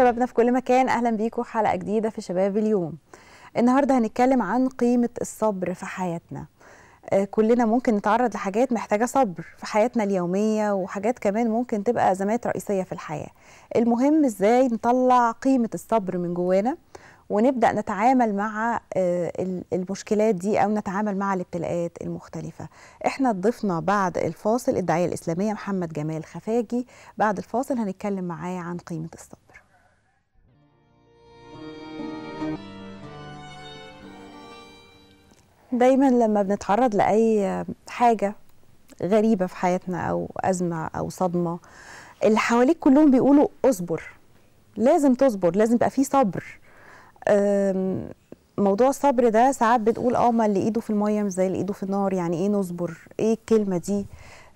شبابنا في كل مكان اهلا بيكم حلقه جديده في شباب اليوم النهارده هنتكلم عن قيمه الصبر في حياتنا آه، كلنا ممكن نتعرض لحاجات محتاجه صبر في حياتنا اليوميه وحاجات كمان ممكن تبقى ازمات رئيسيه في الحياه المهم ازاي نطلع قيمه الصبر من جوانا ونبدا نتعامل مع آه، المشكلات دي او نتعامل مع الابتلاءات المختلفه احنا ضفنا بعد الفاصل الداعيه الاسلاميه محمد جمال خفاجي بعد الفاصل هنتكلم معاه عن قيمه الصبر دايما لما بنتعرض لاي حاجه غريبه في حياتنا او ازمه او صدمه اللي حواليك كلهم بيقولوا اصبر لازم تصبر لازم يبقى في صبر موضوع الصبر ده ساعات بتقول اه ما اللي ايده في الميه مش زي اللي ايده في النار يعني ايه نصبر ايه الكلمه دي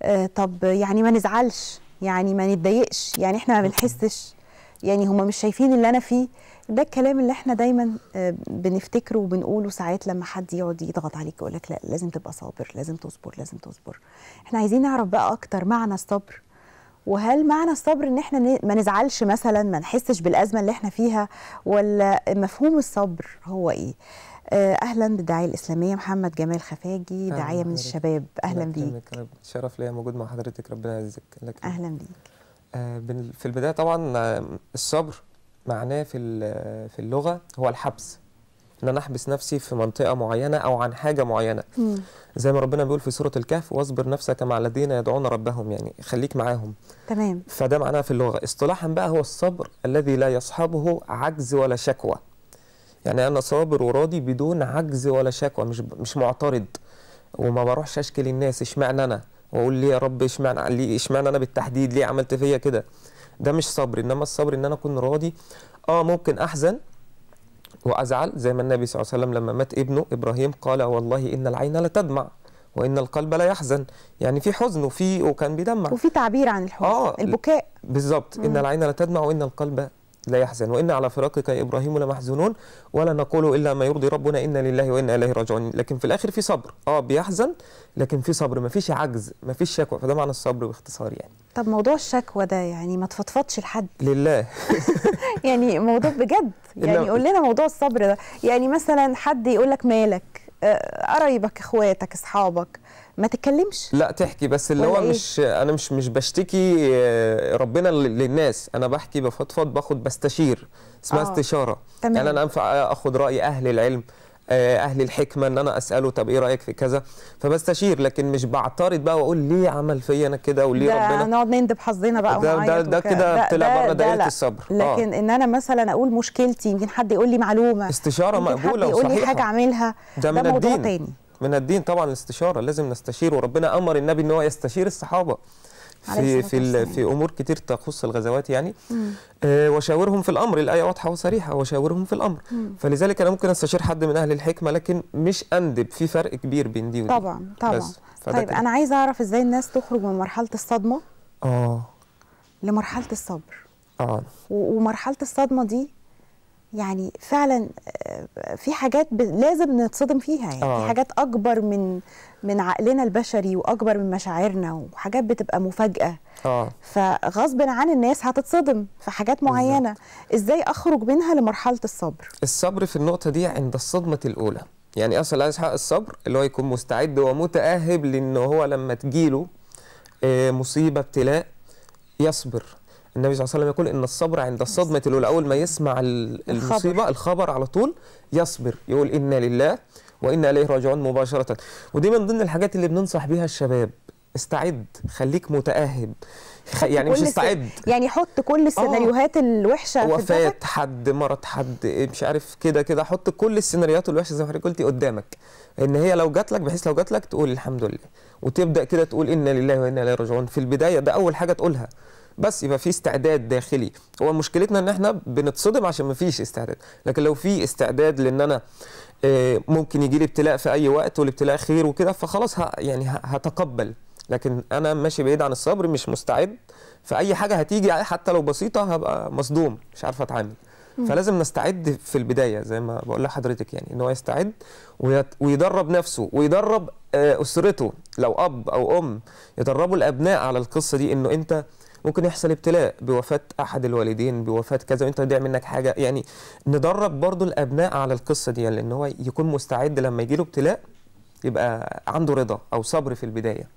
آه، طب يعني ما نزعلش يعني ما نتضايقش يعني احنا ما بنحسش يعني هما مش شايفين اللي انا فيه ده الكلام اللي احنا دايما آه، بنفتكره وبنقوله ساعات لما حد يقعد يضغط عليك يقول لك لا لازم تبقى صابر لازم تصبر لازم تصبر احنا عايزين نعرف بقى اكتر معنى الصبر وهل معنى الصبر ان احنا ما نزعلش مثلا ما نحسش بالازمه اللي احنا فيها ولا مفهوم الصبر هو ايه آه، اهلا بالداعيه الاسلاميه محمد جمال خفاجي داعيه من الشباب اهلا بيك شرف ليا موجود مع حضرتك ربنا يعزك اهلا بيك آه، في البدايه طبعا الصبر معناه في في اللغه هو الحبس ان انا احبس نفسي في منطقه معينه او عن حاجه معينه مم. زي ما ربنا بيقول في سوره الكهف واصبر نفسك مع الذين يدعون ربهم يعني خليك معاهم تمام فده معناها في اللغه اصطلاحا بقى هو الصبر الذي لا يصحبه عجز ولا شكوى يعني انا صابر وراضي بدون عجز ولا شكوى مش مش معترض وما بروحش اشكي للناس اشمعنى انا واقول ليه يا رب اشمعنى ليه اشمعنى انا بالتحديد ليه عملت فيا كده ده مش صبر انما الصبر ان انا اكون راضي اه ممكن احزن وازعل زي ما النبي صلى الله عليه وسلم لما مات ابنه ابراهيم قال والله ان العين لتدمع وان القلب لا يحزن يعني في حزن وفي وكان بيدمع وفي تعبير عن الحزن آه البكاء بالظبط ان العين لتدمع وان القلب لا يحزن وإن على فراقك يا إبراهيم لمحزونون ولا نقول إلا ما يرضي ربنا إنا لله وإنا إليه راجعون لكن في الآخر في صبر اه بيحزن لكن في صبر ما فيش عجز ما فيش شكوى فده معنى الصبر باختصار يعني طب موضوع الشكوى ده يعني ما تفضفضش لحد لله يعني موضوع بجد يعني قول لنا موضوع الصبر ده يعني مثلا حد يقول لك مالك آه، قرايبك اخواتك اصحابك ما تتكلمش لا تحكي بس اللي هو إيه؟ مش انا مش مش بشتكي آه، ربنا للناس انا بحكي بفضفض باخد بستشير اسمها آه. استشاره تمام. يعني انا انفع اخد راي اهل العلم آه، اهل الحكمه ان انا اساله طب ايه رايك في كذا فبستشير لكن مش بعترض بقى واقول ليه عمل فيا انا كده وليه ده ربنا نقعد نندب حظنا بقى ده ده, ده كده طلع بره دايره الصبر آه. لكن آه. ان انا مثلا اقول مشكلتي يمكن حد يقول لي معلومه استشاره مقبوله وصحيحه يقول لي حاجه اعملها ده, ده من موضوع الدين. تاني من الدين طبعا الاستشاره لازم نستشير وربنا امر النبي ان هو يستشير الصحابه في في في امور كتير تخص الغزوات يعني آه وشاورهم في الامر الايه واضحه وصريحه وشاورهم في الامر مم. فلذلك انا ممكن استشير حد من اهل الحكمه لكن مش اندب في فرق كبير بين دي ودي طبعا طبعا طيب انا عايزه اعرف ازاي الناس تخرج من مرحله الصدمه اه لمرحله الصبر اه ومرحله الصدمه دي يعني فعلا آه، في حاجات لازم نتصدم فيها يعني أوه. في آه. حاجات اكبر من من عقلنا البشري واكبر من مشاعرنا وحاجات بتبقى مفاجاه اه فغصب عن الناس هتتصدم في حاجات معينه بالزبط. ازاي اخرج منها لمرحله الصبر الصبر في النقطه دي عند الصدمه الاولى يعني اصل عايز حق الصبر اللي هو يكون مستعد ومتاهب لان هو لما تجيله آه، مصيبه ابتلاء يصبر النبي صلى الله عليه وسلم يقول ان الصبر عند الصدمه الاولى اول ما يسمع المصيبه الخبر على طول يصبر يقول انا لله وانا اليه راجعون مباشره ودي من ضمن الحاجات اللي بننصح بيها الشباب استعد خليك متاهب يعني مش استعد س... يعني حط كل آه. السيناريوهات آه. الوحشه وفاه حد مرض حد مش عارف كده كده حط كل السيناريوهات الوحشه زي ما حضرتك قلتي قدامك ان هي لو جات لك بحيث لو جات لك تقول الحمد لله وتبدا كده تقول انا لله وانا اليه راجعون في البدايه ده اول حاجه تقولها بس يبقى في استعداد داخلي هو مشكلتنا ان احنا بنتصدم عشان ما فيش استعداد لكن لو في استعداد لان انا آه، ممكن يجي لي ابتلاء في اي وقت والابتلاء خير وكده فخلاص يعني هتقبل لكن انا ماشي بعيد عن الصبر مش مستعد فاي حاجه هتيجي حتى لو بسيطه هبقى مصدوم مش عارف اتعامل فلازم نستعد في البدايه زي ما بقول لحضرتك يعني ان هو يستعد ويدرب نفسه ويدرب آه، اسرته لو اب او ام يدربوا الابناء على القصه دي انه انت ممكن يحصل ابتلاء بوفاه احد الوالدين بوفاه كذا وانت ضيع منك حاجه يعني ندرب برضو الابناء على القصه دي لان يعني هو يكون مستعد لما يجي له ابتلاء يبقى عنده رضا او صبر في البدايه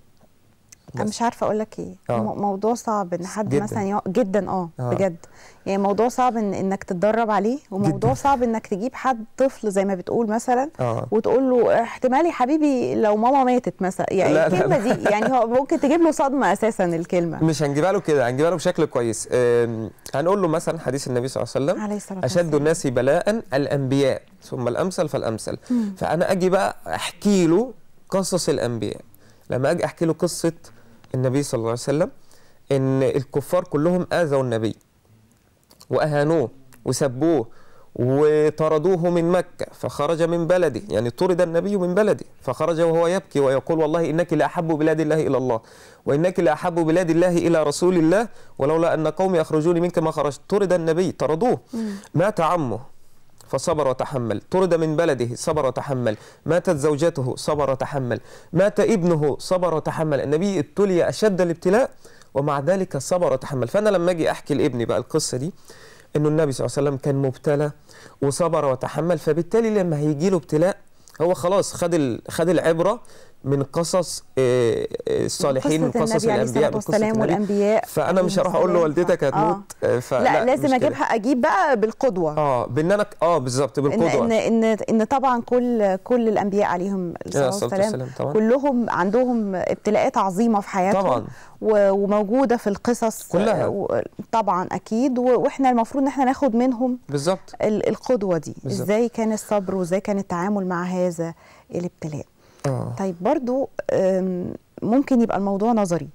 انا مش عارفه اقول لك ايه أوه. موضوع صعب ان حد جداً. مثلا يق... جدا آه،, اه بجد يعني موضوع صعب إن انك تتدرب عليه وموضوع جداً. صعب انك تجيب حد طفل زي ما بتقول مثلا أوه. وتقول له احتمال يا حبيبي لو ماما ماتت مثلا يعني لا الكلمه لا لا. دي يعني هو ممكن تجيب له صدمه اساسا الكلمه مش هنجيبها له كده هنجيبها له بشكل كويس هنقول له مثلا حديث النبي صلى الله عليه وسلم عليه الصلاه والسلام اشد الناس بلاء الانبياء ثم الامثل فالامثل مم. فانا اجي بقى احكي له قصص الانبياء لما اجي احكي له قصه النبي صلى الله عليه وسلم ان الكفار كلهم اذوا النبي واهانوه وسبوه وطردوه من مكة فخرج من بلده يعني طرد النبي من بلده فخرج وهو يبكي ويقول والله إنك لأحب بلاد الله إلى الله وإنك لأحب بلاد الله إلى رسول الله ولولا أن قومي أخرجوني منك ما خرجت طرد النبي طردوه مات عمه فصبر وتحمل طرد من بلده صبر وتحمل ماتت زوجته صبر وتحمل مات ابنه صبر وتحمل النبي ابتلي أشد الابتلاء ومع ذلك صبر وتحمل فأنا لما أجي أحكي لابني بقى القصة دي أنه النبي صلى الله عليه وسلم كان مبتلى وصبر وتحمل فبالتالي لما هيجي له ابتلاء هو خلاص خد خد العبره من قصص آه، آه، الصالحين من قصص الانبياء من قصص والسلام والانبياء فانا مش هروح اقول له والدتك هتموت آه. لا لازم اجيبها اجيب بقى بالقدوه اه بان انا اه بالظبط بالقدوه إن, ان ان ان طبعا كل كل الانبياء عليهم الصلاه والسلام كلهم عندهم ابتلاءات عظيمه في حياتهم طبعا وموجوده في القصص كلها طبعا اكيد واحنا المفروض ان احنا ناخد منهم بالظبط القدوه دي بالزبط. ازاي كان الصبر وازاي كان التعامل مع هذا الابتلاء آه. طيب برضو ممكن يبقى الموضوع نظري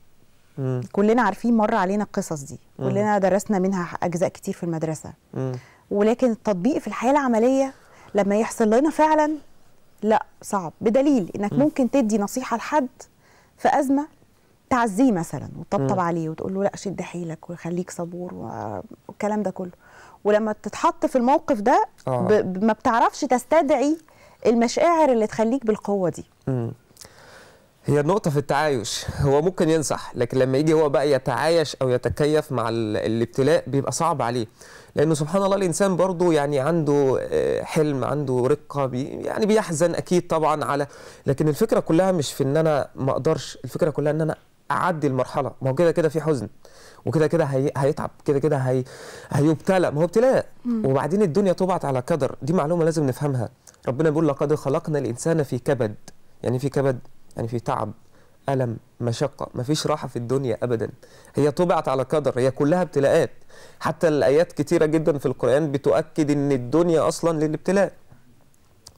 مم. كلنا عارفين مر علينا القصص دي مم. كلنا درسنا منها اجزاء كتير في المدرسه مم. ولكن التطبيق في الحياه العمليه لما يحصل لنا فعلا لا صعب بدليل انك مم. ممكن تدي نصيحه لحد في ازمه تعزيه مثلا وتطبطب عليه وتقول له لا شد حيلك وخليك صبور والكلام ده كله ولما تتحط في الموقف ده آه. ما بتعرفش تستدعي المشاعر اللي تخليك بالقوه دي هي النقطة في التعايش هو ممكن ينصح لكن لما يجي هو بقى يتعايش أو يتكيف مع الابتلاء بيبقى صعب عليه لأنه سبحان الله الإنسان برضه يعني عنده آه، حلم عنده رقة بي يعني بيحزن أكيد طبعا على لكن الفكرة كلها مش في إن أنا ما أقدرش الفكرة كلها إن أنا أعدي المرحلة ما هو كده كده في حزن وكده كده هي... هيتعب كده كده هي... هيبتلى ما هو ابتلاء وبعدين الدنيا تبعت على قدر دي معلومة لازم نفهمها ربنا بيقول لقد خلقنا الإنسان في كبد يعني في كبد يعني في تعب ألم مشقة مفيش راحة في الدنيا أبدا هي طبعت على قدر هي كلها ابتلاءات حتى الآيات كتيرة جدا في القرآن بتؤكد أن الدنيا أصلا للابتلاء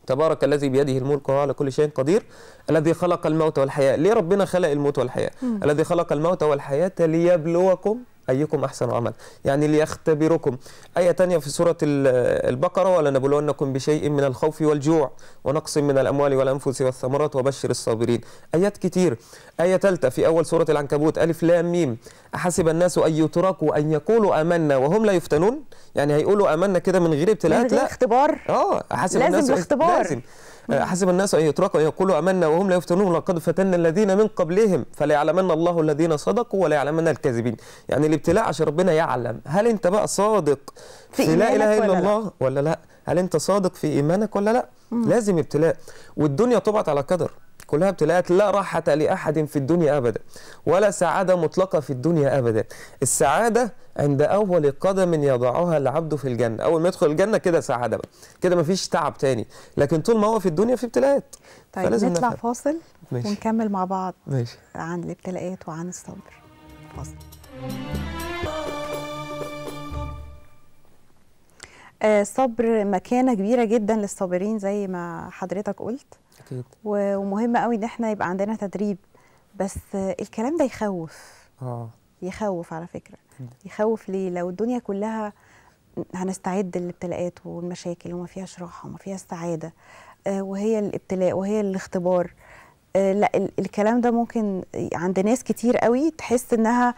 تبارك الذي بيده الملك وهو على كل شيء قدير الذي خلق الموت والحياة ليه ربنا خلق الموت والحياة الذي خلق الموت والحياة ليبلوكم أيكم أحسن عمل يعني ليختبركم آية تانية في سورة البقرة ولنبلونكم بشيء من الخوف والجوع ونقص من الأموال والأنفس والثمرات وبشر الصابرين آيات كتير آية ثالثة في أول سورة العنكبوت ألف لام ميم أحسب الناس أن يتركوا أن يقولوا آمنا وهم لا يفتنون يعني هيقولوا آمنا كده من غير ابتلاءات لا اختبار اه أحسب لازم الناس الاختبار لازم آه، حسب الناس أن يتركوا أن يقولوا أمنا وهم لا يفتنون لقد فتنا الذين من قبلهم فليعلمن الله الذين صدقوا وليعلمن الكاذبين يعني الابتلاء عشان ربنا يعلم هل أنت بقى صادق في, في لا إله إلا الله ولا لا هل أنت صادق في إيمانك ولا لا مم. لازم ابتلاء والدنيا طبعت على قدر كلها ابتلاءات لا راحة لأحد في الدنيا أبدا ولا سعادة مطلقة في الدنيا أبدا السعادة عند أول قدم يضعها العبد في الجنة أول ما يدخل الجنة كده سعادة بقى كده مفيش تعب تاني لكن طول ما هو في الدنيا في ابتلاءات طيب نطلع نفهم. فاصل ماشي. ونكمل مع بعض ماشي. عن الابتلاءات وعن الصبر فاصل الصبر آه، مكانة كبيرة جدا للصابرين زي ما حضرتك قلت اكيد ومهم قوي ان احنا يبقى عندنا تدريب بس الكلام ده يخوف اه يخوف على فكره يخوف ليه لو الدنيا كلها هنستعد للابتلاءات والمشاكل وما فيهاش راحه وما فيهاش سعاده آه، وهي الابتلاء وهي الاختبار آه، لا الكلام ده ممكن عند ناس كتير قوي تحس انها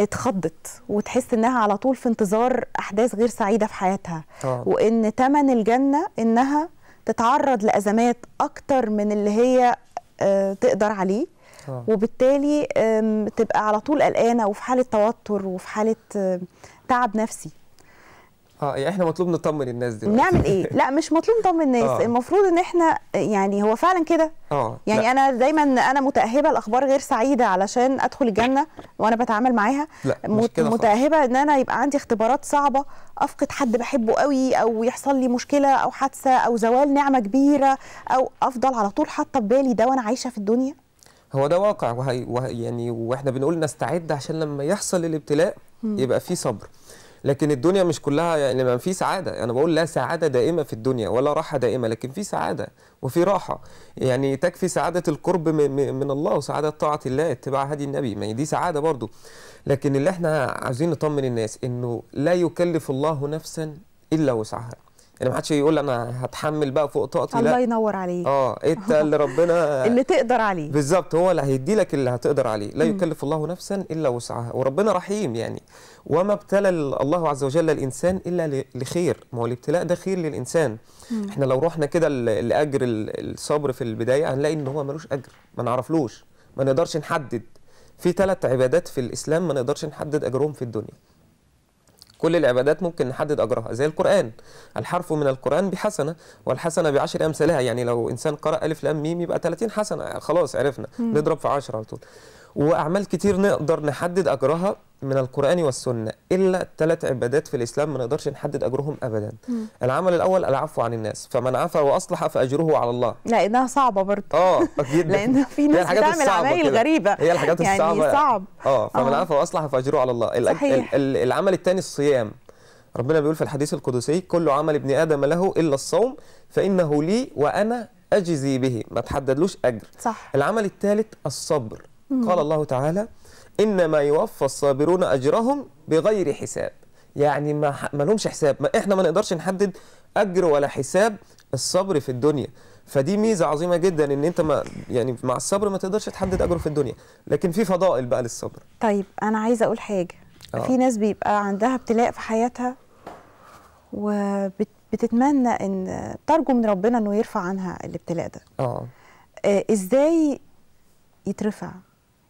اتخضت وتحس انها على طول في انتظار احداث غير سعيده في حياتها أوه. وان تمن الجنه انها تتعرض لأزمات أكتر من اللي هي آه، تقدر عليه آه. وبالتالي تبقى على طول قلقانة وفي حالة توتر وفي حالة تعب نفسي اه يعني احنا مطلوب نطمن الناس دلوقتي نعمل ايه؟ لا مش مطلوب نطمن الناس آه. المفروض ان احنا يعني هو فعلا كده اه يعني لا. انا دايما انا متاهبه لاخبار غير سعيده علشان ادخل الجنه وانا بتعامل معاها لا مش كده متاهبه ان انا يبقى عندي اختبارات صعبه افقد حد بحبه قوي او يحصل لي مشكله او حادثه او زوال نعمه كبيره او افضل على طول حاطه في بالي ده وانا عايشه في الدنيا هو ده واقع وهي يعني واحنا بنقول نستعد عشان لما يحصل الابتلاء يبقى في صبر لكن الدنيا مش كلها يعني ما في سعاده انا بقول لا سعاده دائمه في الدنيا ولا راحه دائمه لكن في سعاده وفي راحه يعني تكفي سعاده القرب من الله وسعاده طاعه الله اتباع هدي النبي ما هي دي سعاده برضو لكن اللي احنا عايزين نطمن الناس انه لا يكلف الله نفسا الا وسعها يعني ما حدش يقول انا هتحمل بقى فوق طاقتي الله لا. ينور عليك اه انت إيه اللي ربنا اللي تقدر عليه بالظبط هو اللي هيدي لك اللي هتقدر عليه لا يكلف الله نفسا الا وسعها وربنا رحيم يعني وما ابتلى الله عز وجل الانسان الا لخير ما هو الابتلاء ده خير للانسان مم. احنا لو رحنا كده لاجر الصبر في البدايه هنلاقي ان هو ملوش اجر ما نعرفلوش ما نقدرش نحدد في ثلاث عبادات في الاسلام ما نقدرش نحدد اجرهم في الدنيا كل العبادات ممكن نحدد أجرها زي القرآن الحرف من القرآن بحسنة والحسنة بعشر أمثالها يعني لو إنسان قرأ ألف لام ميم يبقى 30 حسنة خلاص عرفنا نضرب في 10 على طول وأعمال كتير نقدر نحدد أجرها من القرآن والسنة إلا ثلاث عبادات في الإسلام ما نقدرش نحدد أجرهم أبدا مم. العمل الأول العفو عن الناس فمن عفا وأصلح فأجره على الله لأنها صعبة برضه آه جدا لأن في ناس بتعمل عمايل غريبة هي الحاجات يعني الصعبة صعب آه فمن عفى آه. عفا وأصلح فأجره على الله صحيح. العمل الثاني الصيام ربنا بيقول في الحديث القدسي كل عمل ابن آدم له إلا الصوم فإنه لي وأنا أجزي به ما تحددلوش أجر صح. العمل الثالث الصبر مم. قال الله تعالى انما يوفى الصابرون اجرهم بغير حساب يعني ما ما لهمش حساب ما احنا ما نقدرش نحدد اجر ولا حساب الصبر في الدنيا فدي ميزه عظيمه جدا ان انت ما يعني مع الصبر ما تقدرش تحدد اجره في الدنيا لكن في فضائل بقى للصبر طيب انا عايزه اقول حاجه آه. في ناس بيبقى عندها ابتلاء في حياتها وبتتمنى ان ترجو من ربنا انه يرفع عنها الابتلاء ده اه, آه، ازاي يترفع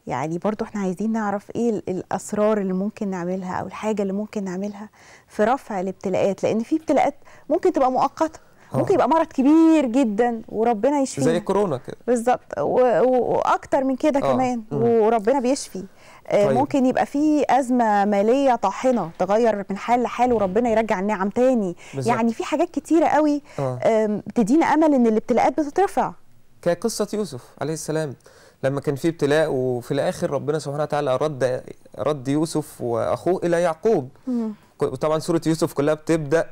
يعني برضو احنا عايزين نعرف ايه الاسرار اللي ممكن نعملها او الحاجه اللي ممكن نعملها في رفع الابتلاءات لان في ابتلاءات ممكن تبقى مؤقته آه. ممكن يبقى مرض كبير جدا وربنا يشفي زي كورونا كده بالظبط واكتر من كده آه. كمان وربنا بيشفي آه، طيب. ممكن يبقى في ازمه ماليه طاحنه تغير من حال لحال وربنا يرجع النعم تاني بالزبط. يعني في حاجات كتيره قوي تدينا امل ان الابتلاءات بتترفع كقصه يوسف عليه السلام لما كان في ابتلاء وفي الاخر ربنا سبحانه وتعالى رد رد يوسف واخوه الى يعقوب وطبعا سوره يوسف كلها بتبدا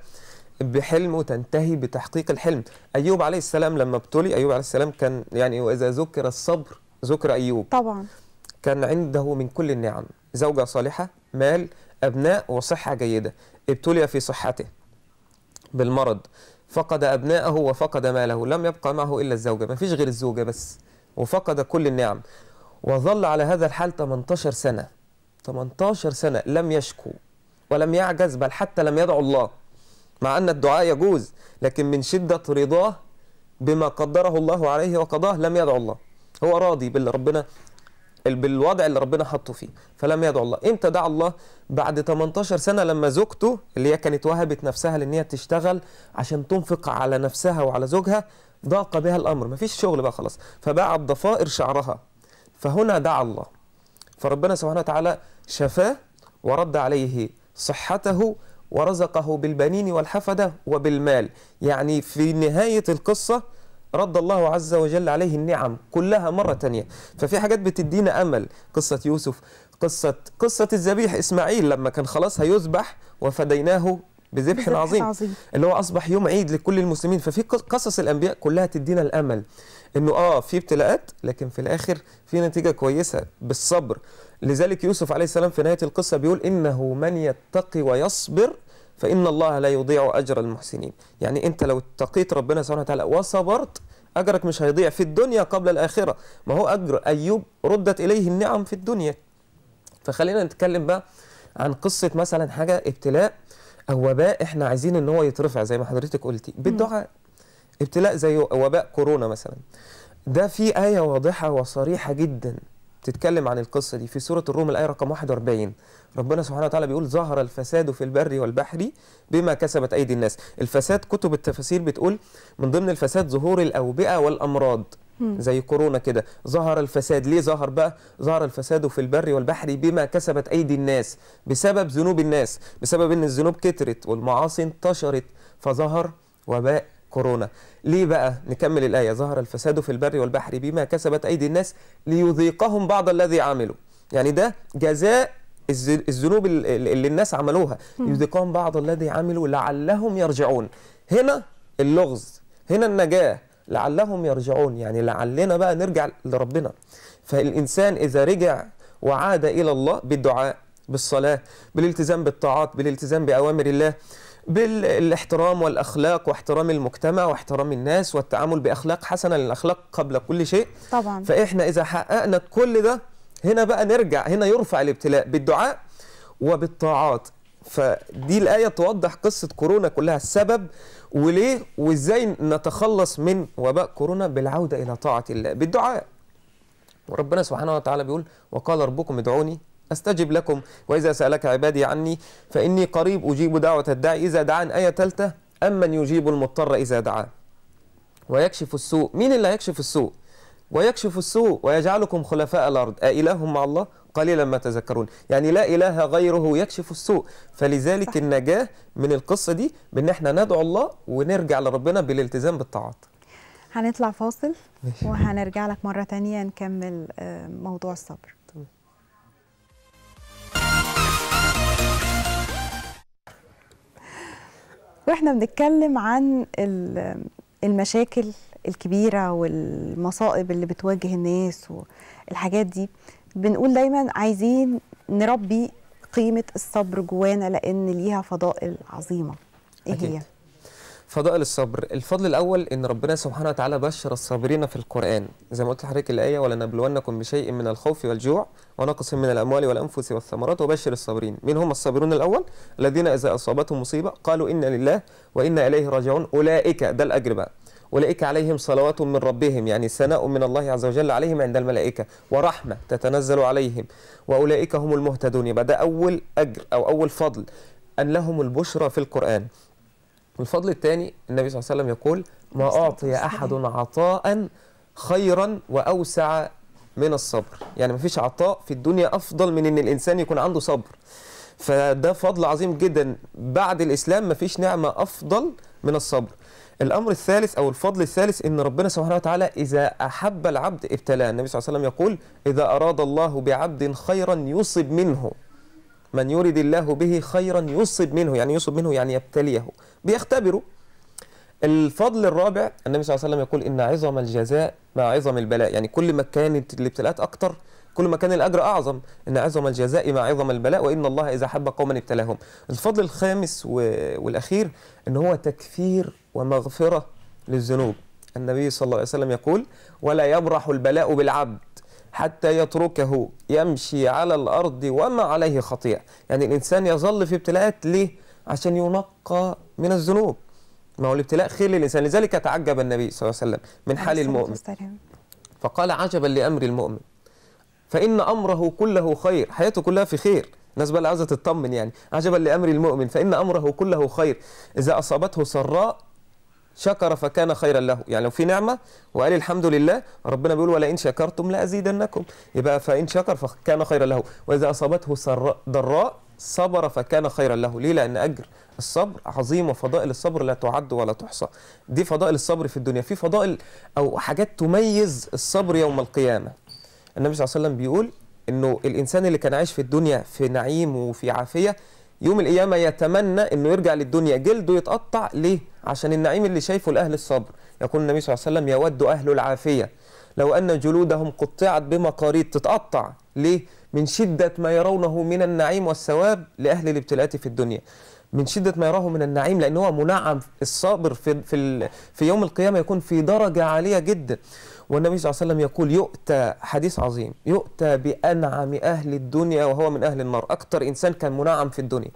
بحلم وتنتهي بتحقيق الحلم ايوب عليه السلام لما ابتلي ايوب عليه السلام كان يعني واذا ذكر الصبر ذكر ايوب طبعا كان عنده من كل النعم زوجه صالحه مال ابناء وصحه جيده ابتلي في صحته بالمرض فقد ابناءه وفقد ماله لم يبقى معه الا الزوجه ما فيش غير الزوجه بس وفقد كل النعم وظل على هذا الحال 18 سنة 18 سنة لم يشكو ولم يعجز بل حتى لم يدعو الله مع أن الدعاء يجوز لكن من شدة رضاه بما قدره الله عليه وقضاه لم يدعو الله هو راضي باللي ربنا بالوضع اللي ربنا حطه فيه فلم يدعو الله امتى دعا الله بعد 18 سنة لما زوجته اللي هي كانت وهبت نفسها لان هي تشتغل عشان تنفق على نفسها وعلى زوجها ضاق بها الامر مفيش شغل بقى خلاص فباعت ضفائر شعرها فهنا دعا الله فربنا سبحانه وتعالى شفاه ورد عليه صحته ورزقه بالبنين والحفدة وبالمال يعني في نهاية القصة رد الله عز وجل عليه النعم كلها مرة تانية ففي حاجات بتدينا أمل قصة يوسف قصة قصة الذبيح إسماعيل لما كان خلاص هيذبح وفديناه بذبح عظيم. عظيم اللي هو اصبح يوم عيد لكل المسلمين ففي قصص الانبياء كلها تدينا الامل انه اه في ابتلاءات لكن في الاخر في نتيجه كويسه بالصبر لذلك يوسف عليه السلام في نهايه القصه بيقول انه من يتقي ويصبر فان الله لا يضيع اجر المحسنين يعني انت لو اتقيت ربنا سبحانه وتعالى وصبرت اجرك مش هيضيع في الدنيا قبل الاخره ما هو اجر ايوب ردت اليه النعم في الدنيا فخلينا نتكلم بقى عن قصه مثلا حاجه ابتلاء وباء احنا عايزين ان هو يترفع زي ما حضرتك قلتي بالدعاء ابتلاء زي وباء كورونا مثلا ده في آية واضحة وصريحة جدا تتكلم عن القصة دي في سورة الروم الآية رقم 41 ربنا سبحانه وتعالى بيقول ظهر الفساد في البر والبحر بما كسبت أيدي الناس الفساد كتب التفاسير بتقول من ضمن الفساد ظهور الأوبئة والأمراض زي كورونا كده ظهر الفساد ليه ظهر بقى ظهر الفساد في البر والبحر بما كسبت ايدي الناس بسبب ذنوب الناس بسبب ان الذنوب كترت والمعاصي انتشرت فظهر وباء كورونا ليه بقى نكمل الآية ظهر الفساد في البر والبحر بما كسبت أيدي الناس ليذيقهم بعض الذي عملوا يعني ده جزاء الذنوب اللي الناس عملوها يذيقهم بعض الذي عملوا لعلهم يرجعون هنا اللغز هنا النجاة لعلهم يرجعون يعني لعلنا بقى نرجع لربنا فالإنسان إذا رجع وعاد إلى الله بالدعاء بالصلاة بالالتزام بالطاعات بالالتزام بأوامر الله بالاحترام والاخلاق واحترام المجتمع واحترام الناس والتعامل باخلاق حسنه للاخلاق قبل كل شيء طبعا فاحنا اذا حققنا كل ده هنا بقى نرجع هنا يرفع الابتلاء بالدعاء وبالطاعات فدي الآية توضح قصة كورونا كلها السبب وليه وإزاي نتخلص من وباء كورونا بالعودة إلى طاعة الله بالدعاء وربنا سبحانه وتعالى بيقول وقال ربكم ادعوني أستجب لكم وإذا سألك عبادي عني فإني قريب أجيب دعوة الداعي إذا دعان آية ثالثة أمن يجيب المضطر إذا دعاه ويكشف السوء مين اللي هيكشف السوء ويكشف السوء ويجعلكم خلفاء الأرض أإله مع الله قليلا ما تذكرون يعني لا إله غيره يكشف السوء فلذلك النجاة من القصة دي بأن احنا ندعو الله ونرجع لربنا بالالتزام بالطاعات هنطلع فاصل وهنرجع لك مرة تانية نكمل آه، موضوع الصبر واحنا بنتكلم عن المشاكل الكبيرة والمصائب اللي بتواجه الناس والحاجات دي بنقول دايما عايزين نربي قيمه الصبر جوانا لان ليها فضائل عظيمه ايه أكيد. هي فضائل الصبر الفضل الاول ان ربنا سبحانه وتعالى بشر الصابرين في القران زي ما قلت لحضرتك الايه ولنبلونكم بشيء من الخوف والجوع ونقص من الاموال والانفس والثمرات وبشر الصابرين من هم الصابرون الاول الذين اذا اصابتهم مصيبه قالوا انا لله وانا اليه راجعون اولئك ده الاجر بقى أولئك عليهم صلوات من ربهم يعني ثناء من الله عز وجل عليهم عند الملائكة ورحمة تتنزل عليهم وأولئك هم المهتدون يبقى ده أول أجر أو أول فضل أن لهم البشرى في القرآن الفضل الثاني النبي صلى الله عليه وسلم يقول ما أعطي أحد عطاء خيرا وأوسع من الصبر يعني ما فيش عطاء في الدنيا أفضل من أن الإنسان يكون عنده صبر فده فضل عظيم جدا بعد الإسلام ما فيش نعمة أفضل من الصبر الامر الثالث او الفضل الثالث ان ربنا سبحانه وتعالى اذا احب العبد ابتلاه النبي صلى الله عليه وسلم يقول اذا اراد الله بعبد خيرا يصب منه من يريد الله به خيرا يصب منه يعني يصب منه يعني يبتليه بيختبره الفضل الرابع النبي صلى الله عليه وسلم يقول ان عظم الجزاء مع عظم البلاء يعني كل ما كانت الابتلاءات اكتر كل ما كان الأجر أعظم إن عظم الجزاء ما عظم البلاء وإن الله إذا حب قوما ابتلاهم الفضل الخامس والأخير إن هو تكفير ومغفرة للذنوب النبي صلى الله عليه وسلم يقول ولا يبرح البلاء بالعبد حتى يتركه يمشي على الأرض وما عليه خطيئة يعني الإنسان يظل في ابتلاءات ليه؟ عشان ينقى من الذنوب ما هو الابتلاء خير للإنسان لذلك تعجب النبي صلى الله عليه وسلم من حال المؤمن فقال عجبا لأمر المؤمن فإن أمره كله خير حياته كلها في خير الناس بقى عاوزة تطمن يعني عجبا لأمر المؤمن فإن أمره كله خير إذا أصابته سراء شكر فكان خيرا له يعني لو في نعمة وقال الحمد لله ربنا بيقول ولئن شكرتم لأزيدنكم يبقى فإن شكر فكان خيرا له وإذا أصابته سراء ضراء صبر فكان خيرا له ليه لأن أجر الصبر عظيم وفضائل الصبر لا تعد ولا تحصى دي فضائل الصبر في الدنيا في فضائل أو حاجات تميز الصبر يوم القيامة النبي صلى الله عليه وسلم بيقول انه الانسان اللي كان عايش في الدنيا في نعيم وفي عافيه يوم القيامه يتمنى انه يرجع للدنيا جلده يتقطع ليه؟ عشان النعيم اللي شايفه لاهل الصبر يقول النبي صلى الله عليه وسلم يود اهل العافيه لو ان جلودهم قطعت بمقاريض تتقطع ليه؟ من شده ما يرونه من النعيم والثواب لاهل الابتلاءات في الدنيا من شدة ما يراه من النعيم لأن هو منعم الصابر في, في, في يوم القيامة يكون في درجة عالية جدا والنبي صلى الله عليه وسلم يقول يؤتى حديث عظيم يؤتى بأنعم أهل الدنيا وهو من أهل النار أكتر إنسان كان منعم في الدنيا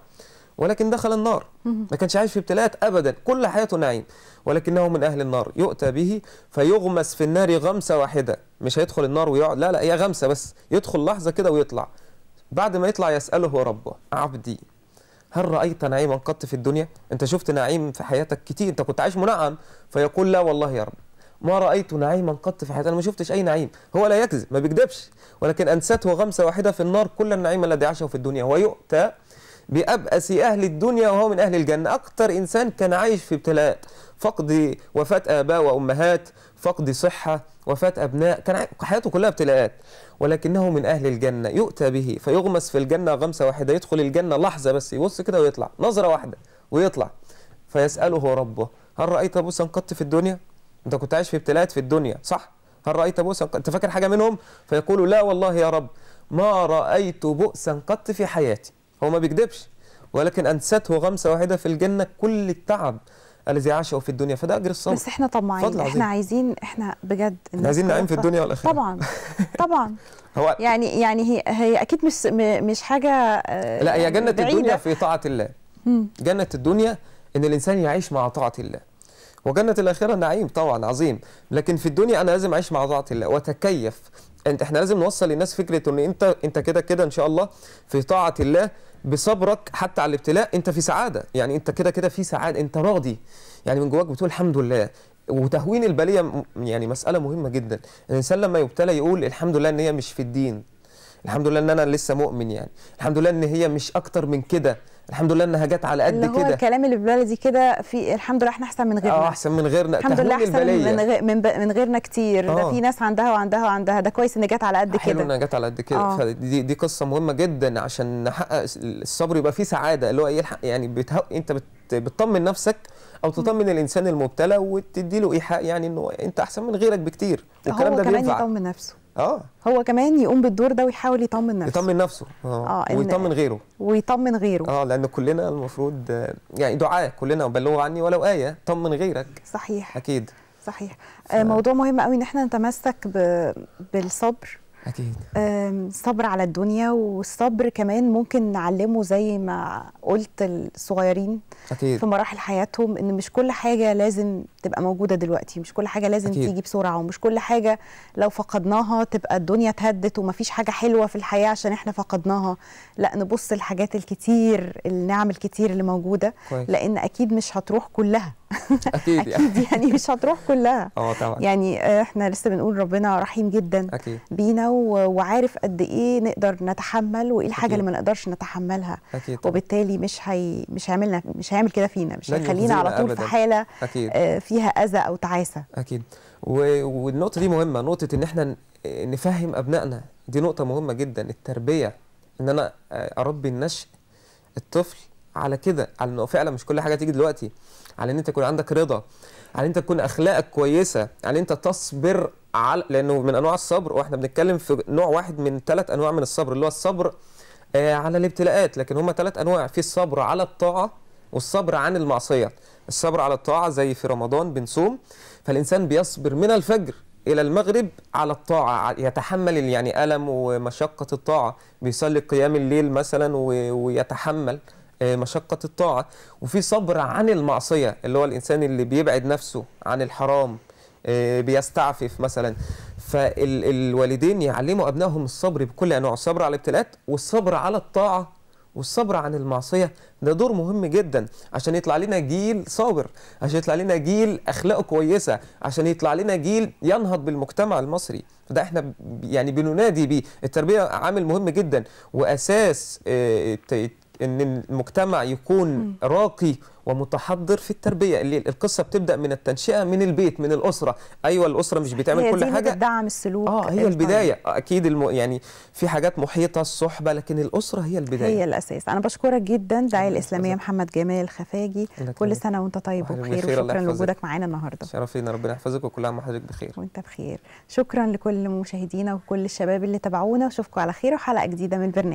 ولكن دخل النار ما كانش عايش في ابتلاءات أبدا كل حياته نعيم ولكنه من أهل النار يؤتى به فيغمس في النار غمسة واحدة مش هيدخل النار ويقعد لا لا هي غمسة بس يدخل لحظة كده ويطلع بعد ما يطلع يسأله ربه عبدي هل رأيت نعيما قط في الدنيا؟ أنت شفت نعيم في حياتك كتير أنت كنت عايش منعم فيقول لا والله يا رب ما رايت نعيما قط في حياتي انا ما شفتش اي نعيم هو لا يكذب ما بيكذبش ولكن انسته غمسه واحده في النار كل النعيم الذي عاشه في الدنيا ويؤتى بأبأس أهل الدنيا وهو من أهل الجنة أكثر إنسان كان عايش في ابتلاءات فقد وفاة آباء وأمهات فقد صحة وفاة أبناء كان حياته كلها ابتلاءات ولكنه من أهل الجنة يؤتى به فيغمس في الجنة غمسة واحدة يدخل الجنة لحظة بس يبص كده ويطلع نظرة واحدة ويطلع فيسأله ربه هل رأيت بوسا قط في الدنيا؟ انت كنت عايش في ابتلاءات في الدنيا صح هل رايت بؤسا انت فاكر حاجه منهم فيقول لا والله يا رب ما رايت بؤسا قط في حياتي هو ما بيكذبش ولكن انسته غمسه واحده في الجنه كل التعب الذي عاشه في الدنيا فده اجر الصبر بس احنا طماعين احنا عايزين احنا بجد عايزين نعيم في الدنيا والاخره طبعا طبعا هو يعني يعني هي هي اكيد مش مش حاجه آه، لا هي يعني جنه بعيدة. الدنيا في طاعه الله جنه الدنيا ان الانسان يعيش مع طاعه الله وجنة الآخرة نعيم طبعا عظيم لكن في الدنيا أنا لازم أعيش مع طاعة الله وأتكيف انت احنا لازم نوصل للناس فكره ان انت انت كده كده ان شاء الله في طاعه الله بصبرك حتى على الابتلاء انت في سعاده يعني انت كده كده في سعاده انت راضي يعني من جواك بتقول الحمد لله وتهوين البليه يعني مساله مهمه جدا الانسان لما يبتلى يقول الحمد لله ان هي مش في الدين الحمد لله ان انا لسه مؤمن يعني الحمد لله ان هي مش اكتر من كده الحمد لله انها جت على قد كده هو الكلام اللي بالبلدي كده في الحمد لله احنا احسن من غيرنا اه احسن من غيرنا الحمد لله احسن البلية. من, غ... من, ب... من غيرنا كتير أوه. ده آه. في ناس عندها وعندها وعندها ده كويس ان جت على قد كده حلو انها جت على قد كده آه. فدي دي قصه مهمه جدا عشان نحقق الصبر يبقى فيه سعاده اللي هو يلحق إيه، يعني بتهو... انت بت... بتطمن نفسك او تطمن الانسان المبتلى وتدي له ايحاء يعني انه انت احسن من غيرك بكتير والكلام ده بينفع هو كمان يطمن نفسه اه هو كمان يقوم بالدور ده ويحاول يطمن نفسه يطمن نفسه اه, آه ويطمن غيره ويطمن غيره اه لان كلنا المفروض يعني دعاء كلنا بلغوا عني ولو ايه طمن غيرك صحيح اكيد صحيح ف... آه، موضوع مهم قوي ان احنا نتمسك ب... بالصبر اكيد الصبر على الدنيا والصبر كمان ممكن نعلمه زي ما قلت الصغيرين أكيد. في مراحل حياتهم ان مش كل حاجه لازم تبقى موجوده دلوقتي مش كل حاجه لازم أكيد. تيجي بسرعه ومش كل حاجه لو فقدناها تبقى الدنيا اتهدت ومفيش حاجه حلوه في الحياه عشان احنا فقدناها لا نبص الحاجات الكتير النعم الكتير اللي موجوده كويس. لان اكيد مش هتروح كلها اكيد يعني. اكيد يعني مش هتروح كلها اه طبعا يعني آه، احنا لسه بنقول ربنا رحيم جدا أكيد. بينا وعارف قد ايه نقدر نتحمل وايه الحاجه أكيد. اللي ما نقدرش نتحملها أكيد. وبالتالي مش هي مش هيعملنا مش هيعمل كده فينا مش هيخلينا على طول أبداً. في حاله أكيد. آه، فيها اذى او تعاسه اكيد و... والنقطه دي مهمه نقطه ان احنا نفهم ابنائنا دي نقطه مهمه جدا التربيه ان انا آه، اربي النشء الطفل على كده على انه فعلا مش كل حاجه تيجي دلوقتي على ان انت يكون عندك رضا على ان انت تكون اخلاقك كويسه على ان انت تصبر على لانه من انواع الصبر واحنا بنتكلم في نوع واحد من ثلاث انواع من الصبر اللي هو الصبر آه على الابتلاءات لكن هما ثلاث انواع في الصبر على الطاعه والصبر عن المعصيه الصبر على الطاعه زي في رمضان بنصوم فالانسان بيصبر من الفجر الى المغرب على الطاعه يتحمل يعني الم ومشقه الطاعه بيصلي قيام الليل مثلا ويتحمل آه، مشقة الطاعة وفي صبر عن المعصية اللي هو الإنسان اللي بيبعد نفسه عن الحرام آه، بيستعفف مثلا فالوالدين يعلموا أبنائهم الصبر بكل أنواع الصبر على الابتلاءات والصبر على الطاعة والصبر عن المعصية ده دور مهم جدا عشان يطلع لنا جيل صابر عشان يطلع لنا جيل أخلاقه كويسة عشان يطلع لنا جيل ينهض بالمجتمع المصري فده احنا يعني بننادي بيه التربية عامل مهم جدا وأساس آه، ان المجتمع يكون راقي ومتحضر في التربيه اللي القصه بتبدا من التنشئه من البيت من الاسره ايوه الاسره مش بتعمل هي كل دي حاجه بتدعم السلوك اه هي أيوة، البدايه اكيد الم... يعني في حاجات محيطه الصحبه لكن الاسره هي البدايه هي الاساس انا بشكرك جدا داعي الاسلاميه محمد جمال الخفاجي كل سنه وانت طيب وبخير وشكرا لوجودك معانا النهارده شرفينا ربنا يحفظك وكل عام وحضرتك بخير وانت بخير شكرا لكل مشاهدينا وكل الشباب اللي تابعونا واشوفكم على خير وحلقه جديده من البرنامج